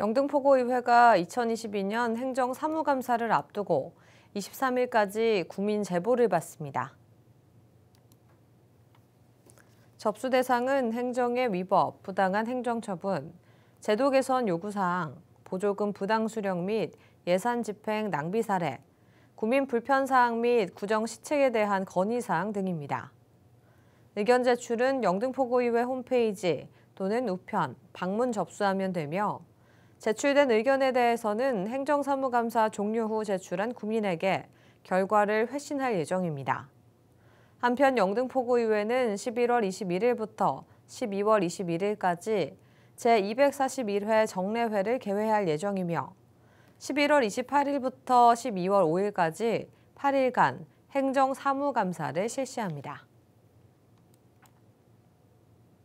영등포고의회가 2022년 행정 사무감사를 앞두고 23일까지 국민 제보를 받습니다. 접수 대상은 행정의 위법, 부당한 행정처분, 제도 개선 요구사항, 보조금 부당 수령 및 예산 집행 낭비 사례, 국민 불편 사항 및 구정 시책에 대한 건의 사항 등입니다. 의견 제출은 영등포고의회 홈페이지 또는 우편, 방문 접수하면 되며 제출된 의견에 대해서는 행정사무감사 종료 후 제출한 국민에게 결과를 회신할 예정입니다. 한편 영등포구의회는 11월 21일부터 12월 21일까지 제241회 정례회를 개회할 예정이며 11월 28일부터 12월 5일까지 8일간 행정사무감사를 실시합니다.